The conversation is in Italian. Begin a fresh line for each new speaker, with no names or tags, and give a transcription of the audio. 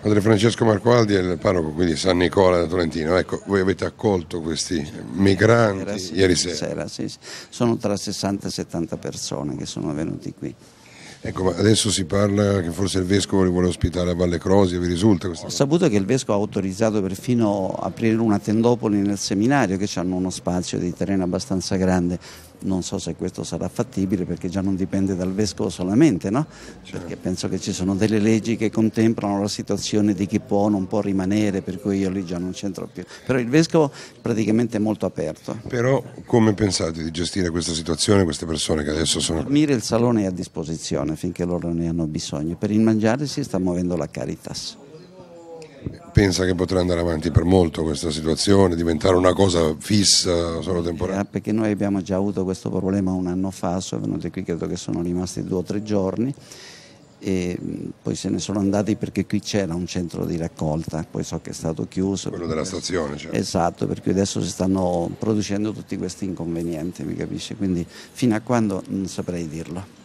Padre Francesco Marqualdi è il parroco di San Nicola da Tolentino. Ecco, voi avete accolto questi migranti sì, ieri sera. sera sì, sì. Sono tra 60 e 70 persone che sono venuti qui. Ecco, adesso si parla che forse il Vescovo li vuole ospitare a Valle Crosia, vi risulta questo? Ho saputo che il Vescovo ha autorizzato perfino aprire una tendopoli nel
seminario, che hanno uno spazio di terreno abbastanza grande, non so se questo sarà fattibile perché già non dipende dal vescovo solamente, no? Certo. perché penso che ci sono delle leggi che contemplano la situazione di chi può o non può rimanere, per cui io lì già non c'entro più. Però il vescovo praticamente è molto aperto.
Però come pensate di gestire questa situazione, queste persone che adesso sono... Per
dormire il salone è a disposizione finché loro ne hanno bisogno, per il mangiare si sta muovendo la Caritas
pensa che potrà andare avanti per molto questa situazione, diventare una cosa fissa, solo eh, temporanea? Eh, perché noi abbiamo già avuto questo problema un anno fa, sono venuti qui,
credo che sono rimasti due o tre giorni e poi se ne sono andati perché qui c'era un centro di raccolta, poi so che è stato chiuso. Quello della questo... stazione, cioè. Esatto, perché adesso si stanno producendo tutti questi inconvenienti, mi capisci? Quindi fino a quando non saprei dirlo.